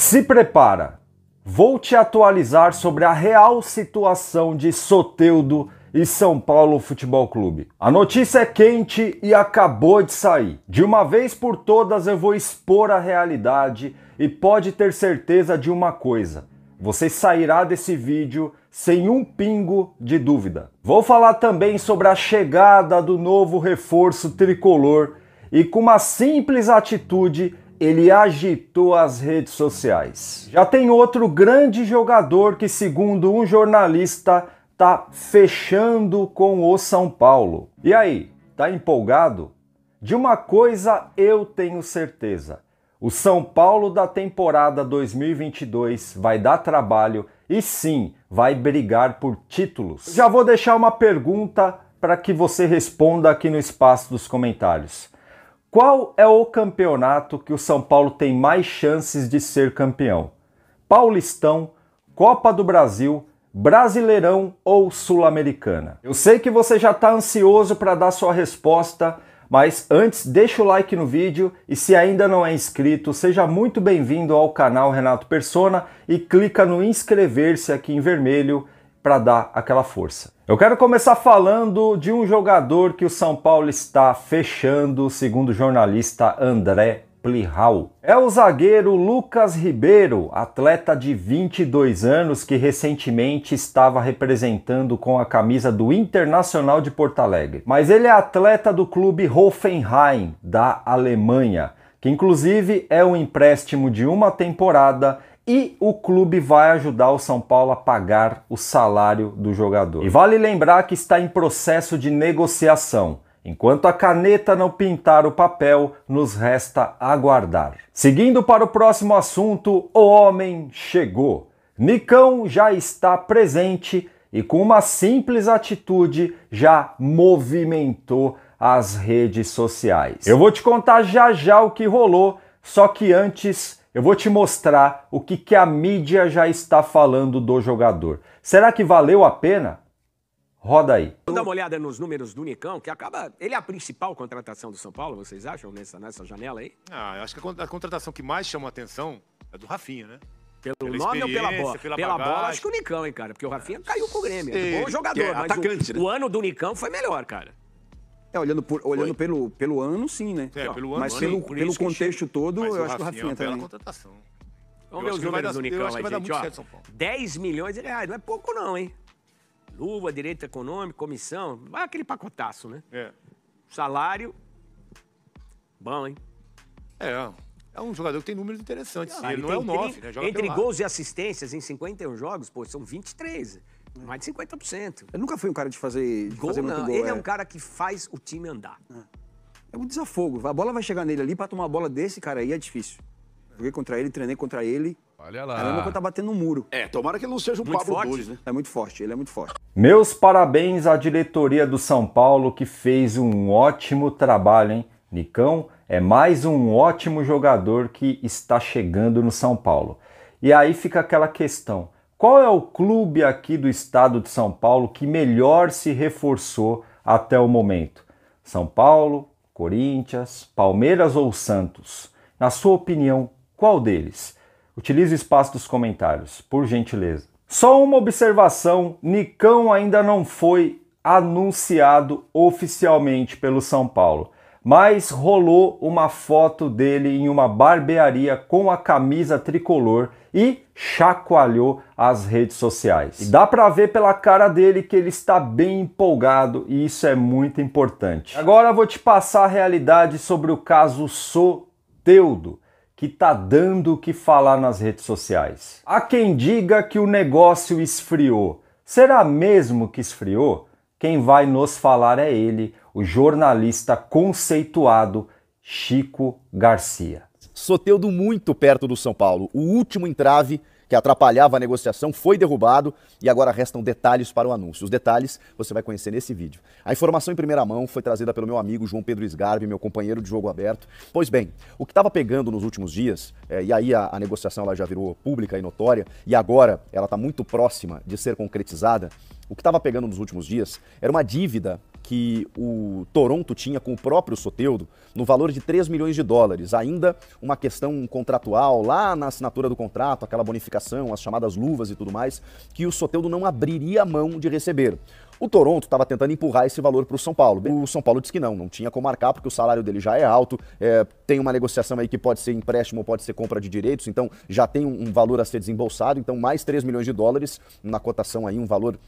Se prepara! Vou te atualizar sobre a real situação de Soteudo e São Paulo Futebol Clube. A notícia é quente e acabou de sair. De uma vez por todas eu vou expor a realidade e pode ter certeza de uma coisa: você sairá desse vídeo sem um pingo de dúvida. Vou falar também sobre a chegada do novo reforço tricolor e com uma simples atitude ele agitou as redes sociais. Já tem outro grande jogador que, segundo um jornalista, tá fechando com o São Paulo. E aí, tá empolgado? De uma coisa eu tenho certeza. O São Paulo da temporada 2022 vai dar trabalho e sim, vai brigar por títulos. Já vou deixar uma pergunta para que você responda aqui no espaço dos comentários. Qual é o campeonato que o São Paulo tem mais chances de ser campeão? Paulistão, Copa do Brasil, Brasileirão ou Sul-Americana? Eu sei que você já está ansioso para dar sua resposta, mas antes deixa o like no vídeo e se ainda não é inscrito, seja muito bem-vindo ao canal Renato Persona e clica no inscrever-se aqui em vermelho para dar aquela força. Eu quero começar falando de um jogador que o São Paulo está fechando, segundo o jornalista André Plihal. É o zagueiro Lucas Ribeiro, atleta de 22 anos que recentemente estava representando com a camisa do Internacional de Porto Alegre. Mas ele é atleta do clube Hoffenheim, da Alemanha, que inclusive é um empréstimo de uma temporada e o clube vai ajudar o São Paulo a pagar o salário do jogador. E vale lembrar que está em processo de negociação. Enquanto a caneta não pintar o papel, nos resta aguardar. Seguindo para o próximo assunto, o homem chegou. Nicão já está presente e, com uma simples atitude, já movimentou as redes sociais. Eu vou te contar já já o que rolou, só que antes eu vou te mostrar o que, que a mídia já está falando do jogador. Será que valeu a pena? Roda aí. Vamos dar uma olhada nos números do Nicão, que acaba. Ele é a principal contratação do São Paulo, vocês acham, nessa, nessa janela aí? Ah, eu acho que a contratação que mais chama a atenção é do Rafinha, né? Pelo pela nome ou pela bola? Pela, pela bola, acho que o Nicão, hein, cara? Porque o Rafinha ah, caiu com o Grêmio. Sei, é bom jogador, é, atacante, o, né? o ano do Nicão foi melhor, cara. É, olhando, por, olhando pelo, pelo ano, sim, né? É, pelo ano, Mas pelo, pelo contexto todo, eu acho que o Rafinha também. contratação. Vamos ver os números do Unicão aí, gente. Ó, 10 milhões de reais, não é pouco não, hein? Luva, direito econômico, comissão, vai aquele pacotaço, né? É. Salário, bom, hein? É, é um jogador que tem números interessantes. Ah, ele, não é o 9, né? Joga entre gols lado. e assistências em 51 jogos, pô, são 23. É. Mais de 50%. Eu nunca fui um cara de fazer, de gol, fazer muito gol. Ele é. é. um cara que faz o time andar. É. é um desafogo. A bola vai chegar nele ali, para tomar a bola desse cara aí é difícil. Joguei contra ele, treinei contra ele. Olha lá. Caramba, que tá batendo no um muro. É, tomara que ele não seja um muito Pablo forte, né? É muito forte, ele é muito forte. Meus parabéns à diretoria do São Paulo que fez um ótimo trabalho, hein? Nicão é mais um ótimo jogador que está chegando no São Paulo. E aí fica aquela questão: qual é o clube aqui do estado de São Paulo que melhor se reforçou até o momento? São Paulo, Corinthians, Palmeiras ou Santos? Na sua opinião, qual deles? Utilize o espaço dos comentários, por gentileza. Só uma observação: Nicão ainda não foi anunciado oficialmente pelo São Paulo mas rolou uma foto dele em uma barbearia com a camisa tricolor e chacoalhou as redes sociais. E dá para ver pela cara dele que ele está bem empolgado e isso é muito importante. Agora vou te passar a realidade sobre o caso Soteudo, que tá dando o que falar nas redes sociais. Há quem diga que o negócio esfriou. Será mesmo que esfriou? Quem vai nos falar é ele, o jornalista conceituado Chico Garcia. Soteudo muito perto do São Paulo. O último entrave que atrapalhava a negociação foi derrubado e agora restam detalhes para o anúncio. Os detalhes você vai conhecer nesse vídeo. A informação em primeira mão foi trazida pelo meu amigo João Pedro Sgarbi, meu companheiro de jogo aberto. Pois bem, o que estava pegando nos últimos dias, é, e aí a, a negociação ela já virou pública e notória, e agora ela está muito próxima de ser concretizada, o que estava pegando nos últimos dias era uma dívida que o Toronto tinha com o próprio Soteudo no valor de 3 milhões de dólares. Ainda uma questão contratual lá na assinatura do contrato, aquela bonificação, as chamadas luvas e tudo mais, que o Soteudo não abriria mão de receber. O Toronto estava tentando empurrar esse valor para o São Paulo. O São Paulo disse que não, não tinha como marcar, porque o salário dele já é alto. É, tem uma negociação aí que pode ser empréstimo, pode ser compra de direitos, então já tem um, um valor a ser desembolsado. Então, mais 3 milhões de dólares na cotação aí, um valor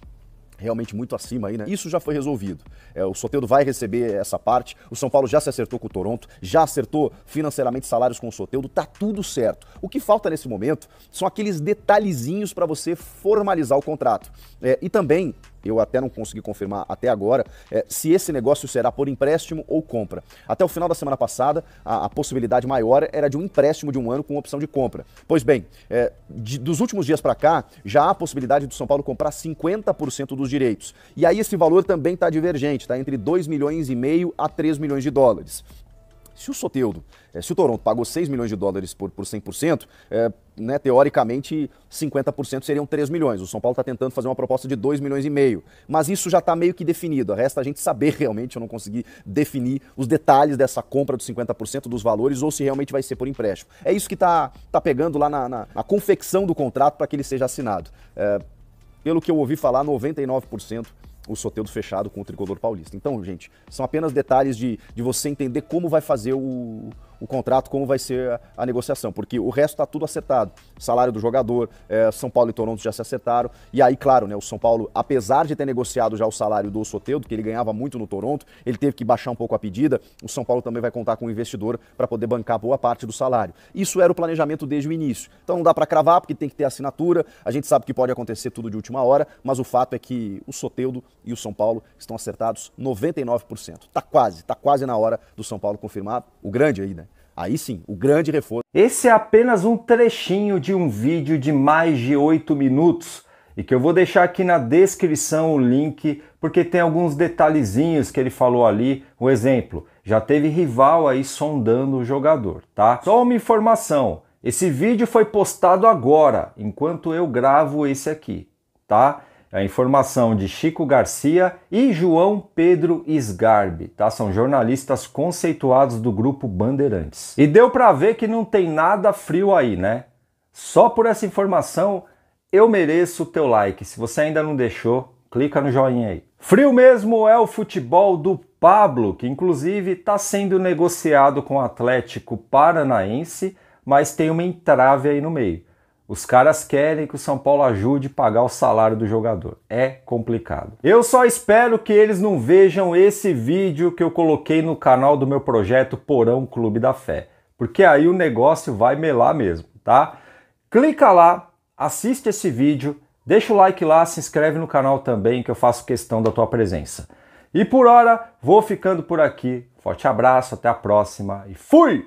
realmente muito acima aí, né? Isso já foi resolvido. É, o Soteldo vai receber essa parte. O São Paulo já se acertou com o Toronto, já acertou financeiramente salários com o Soteldo, tá tudo certo. O que falta nesse momento são aqueles detalhezinhos para você formalizar o contrato. É, e também eu até não consegui confirmar até agora, é, se esse negócio será por empréstimo ou compra. Até o final da semana passada, a, a possibilidade maior era de um empréstimo de um ano com opção de compra. Pois bem, é, de, dos últimos dias para cá, já há a possibilidade do São Paulo comprar 50% dos direitos. E aí esse valor também está divergente, está entre 2 milhões e meio a 3 milhões de dólares. Se o Soteudo, eh, se o Toronto pagou 6 milhões de dólares por, por 100%, é, eh, né, teoricamente 50% seriam 3 milhões. O São Paulo está tentando fazer uma proposta de 2 milhões e meio. Mas isso já está meio que definido. Resta a gente saber realmente, eu não consegui definir os detalhes dessa compra dos 50% dos valores ou se realmente vai ser por empréstimo. É isso que está tá pegando lá na, na, na confecção do contrato para que ele seja assinado. É, pelo que eu ouvi falar, 99% o soteudo fechado com o tricolor paulista. Então, gente, são apenas detalhes de, de você entender como vai fazer o, o contrato, como vai ser a, a negociação, porque o resto está tudo acertado. Salário do jogador, é, São Paulo e Toronto já se acertaram. E aí, claro, né, o São Paulo, apesar de ter negociado já o salário do Soteudo, que ele ganhava muito no Toronto, ele teve que baixar um pouco a pedida. O São Paulo também vai contar com o investidor para poder bancar boa parte do salário. Isso era o planejamento desde o início. Então não dá para cravar, porque tem que ter assinatura. A gente sabe que pode acontecer tudo de última hora, mas o fato é que o Soteudo e o São Paulo estão acertados 99%. Tá quase, tá quase na hora do São Paulo confirmar o grande aí, né? Aí sim, o grande reforço. Esse é apenas um trechinho de um vídeo de mais de 8 minutos e que eu vou deixar aqui na descrição o link, porque tem alguns detalhezinhos que ele falou ali. O um exemplo, já teve rival aí sondando o jogador, tá? Só uma informação, esse vídeo foi postado agora, enquanto eu gravo esse aqui, tá? a informação de Chico Garcia e João Pedro Sgarbi, tá? São jornalistas conceituados do grupo Bandeirantes. E deu para ver que não tem nada frio aí, né? Só por essa informação eu mereço o teu like. Se você ainda não deixou, clica no joinha aí. Frio mesmo é o futebol do Pablo, que inclusive está sendo negociado com o Atlético Paranaense, mas tem uma entrave aí no meio. Os caras querem que o São Paulo ajude a pagar o salário do jogador. É complicado. Eu só espero que eles não vejam esse vídeo que eu coloquei no canal do meu projeto Porão Clube da Fé, porque aí o negócio vai melar mesmo, tá? Clica lá, assiste esse vídeo, deixa o like lá, se inscreve no canal também que eu faço questão da tua presença. E por hora, vou ficando por aqui. Forte abraço, até a próxima e fui!